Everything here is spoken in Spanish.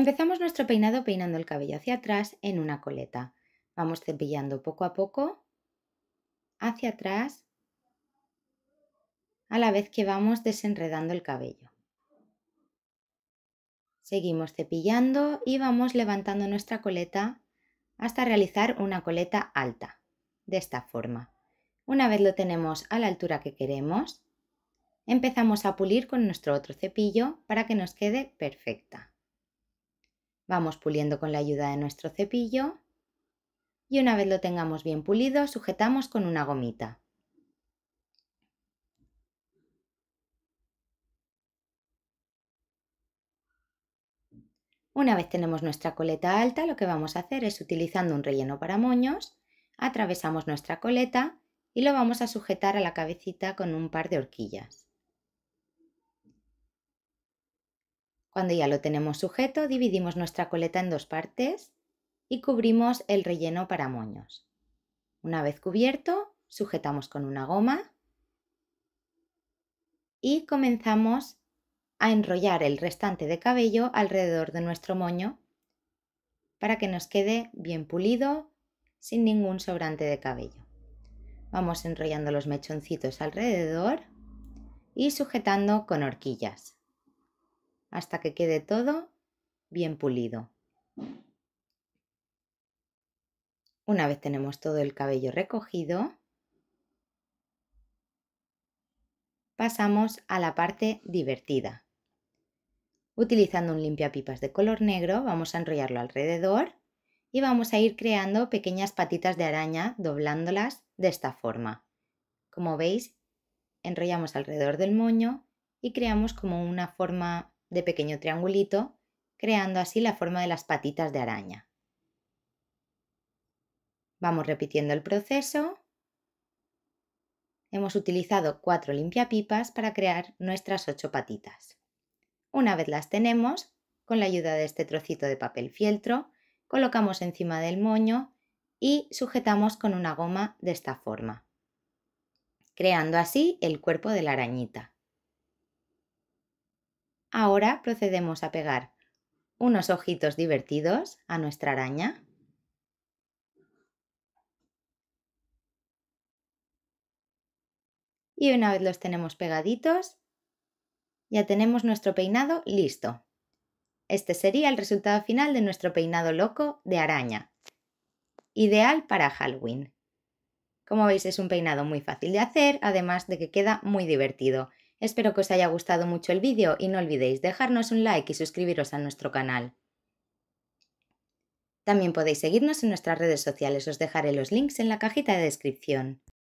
Empezamos nuestro peinado peinando el cabello hacia atrás en una coleta. Vamos cepillando poco a poco hacia atrás a la vez que vamos desenredando el cabello. Seguimos cepillando y vamos levantando nuestra coleta hasta realizar una coleta alta, de esta forma. Una vez lo tenemos a la altura que queremos, empezamos a pulir con nuestro otro cepillo para que nos quede perfecta. Vamos puliendo con la ayuda de nuestro cepillo y una vez lo tengamos bien pulido, sujetamos con una gomita. Una vez tenemos nuestra coleta alta, lo que vamos a hacer es utilizando un relleno para moños, atravesamos nuestra coleta y lo vamos a sujetar a la cabecita con un par de horquillas. Cuando ya lo tenemos sujeto, dividimos nuestra coleta en dos partes y cubrimos el relleno para moños. Una vez cubierto, sujetamos con una goma y comenzamos a enrollar el restante de cabello alrededor de nuestro moño para que nos quede bien pulido, sin ningún sobrante de cabello. Vamos enrollando los mechoncitos alrededor y sujetando con horquillas hasta que quede todo bien pulido. Una vez tenemos todo el cabello recogido, pasamos a la parte divertida. Utilizando un limpiapipas de color negro vamos a enrollarlo alrededor y vamos a ir creando pequeñas patitas de araña doblándolas de esta forma. Como veis, enrollamos alrededor del moño y creamos como una forma de pequeño triangulito, creando así la forma de las patitas de araña. Vamos repitiendo el proceso. Hemos utilizado cuatro limpiapipas para crear nuestras ocho patitas. Una vez las tenemos, con la ayuda de este trocito de papel fieltro, colocamos encima del moño y sujetamos con una goma de esta forma, creando así el cuerpo de la arañita. Ahora procedemos a pegar unos ojitos divertidos a nuestra araña. Y una vez los tenemos pegaditos, ya tenemos nuestro peinado listo. Este sería el resultado final de nuestro peinado loco de araña. Ideal para Halloween. Como veis es un peinado muy fácil de hacer, además de que queda muy divertido. Espero que os haya gustado mucho el vídeo y no olvidéis dejarnos un like y suscribiros a nuestro canal. También podéis seguirnos en nuestras redes sociales, os dejaré los links en la cajita de descripción.